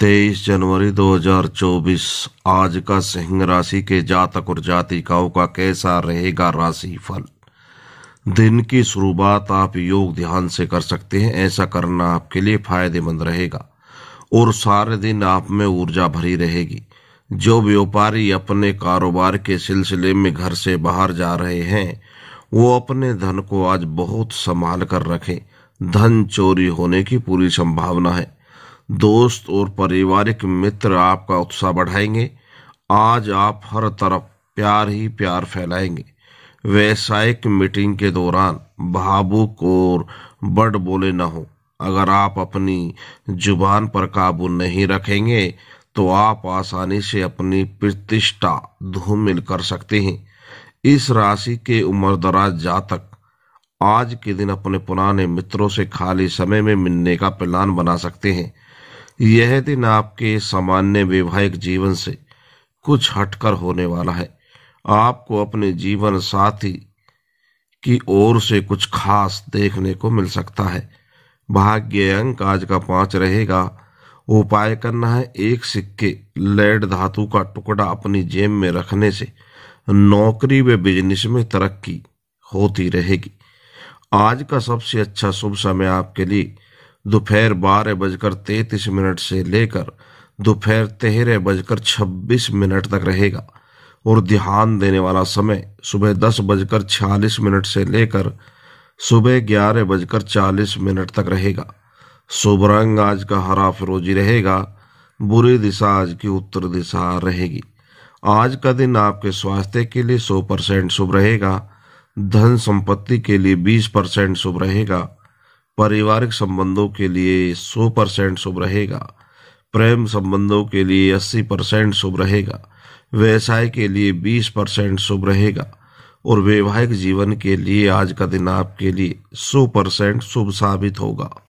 तेईस जनवरी 2024 आज का सिंह राशि के जातक और जातिकाओं का कैसा रहेगा राशि फल दिन की शुरुआत आप योग ध्यान से कर सकते हैं ऐसा करना आपके लिए फायदेमंद रहेगा और सारे दिन आप में ऊर्जा भरी रहेगी जो व्यापारी अपने कारोबार के सिलसिले में घर से बाहर जा रहे हैं वो अपने धन को आज बहुत संभाल कर रखें धन चोरी होने की पूरी संभावना है दोस्त और पारिवारिक मित्र आपका उत्साह बढ़ाएंगे आज आप हर तरफ प्यार ही प्यार फैलाएंगे व्यावसायिक मीटिंग के दौरान भावुक और बड़ बोले न हो अगर आप अपनी जुबान पर काबू नहीं रखेंगे तो आप आसानी से अपनी प्रतिष्ठा धूमिल कर सकते हैं इस राशि के उम्रदराज जातक आज के दिन अपने पुराने मित्रों से खाली समय में मिलने का प्लान बना सकते हैं यह दिन आपके सामान्य वैवाहिक जीवन से कुछ हटकर होने वाला है आपको अपने जीवन साथी की ओर से कुछ खास देखने को मिल सकता है भाग्य अंक आज का पांच रहेगा उपाय करना है एक सिक्के लेड धातु का टुकड़ा अपनी जेब में रखने से नौकरी व बिजनेस में तरक्की होती रहेगी आज का सबसे अच्छा शुभ समय आपके लिए दोपहर बारह बजकर तैतीस मिनट से लेकर दोपहर तेरह बजकर छब्बीस मिनट तक रहेगा और ध्यान देने वाला समय सुबह दस बजकर छियालीस मिनट से लेकर सुबह ग्यारह बजकर चालीस मिनट तक रहेगा शुभ रंग आज का हरा फिरोजी रहेगा बुरी दिशा आज की उत्तर दिशा रहेगी आज का दिन आपके स्वास्थ्य के लिए सौ परसेंट शुभ रहेगा धन संपत्ति के लिए बीस परसेंट शुभ रहेगा पारिवारिक संबंधों के लिए सौ परसेंट शुभ रहेगा प्रेम संबंधों के लिए अस्सी परसेंट शुभ रहेगा व्यवसाय के लिए बीस परसेंट शुभ रहेगा और वैवाहिक जीवन के लिए आज का दिन आपके लिए सौ परसेंट शुभ साबित होगा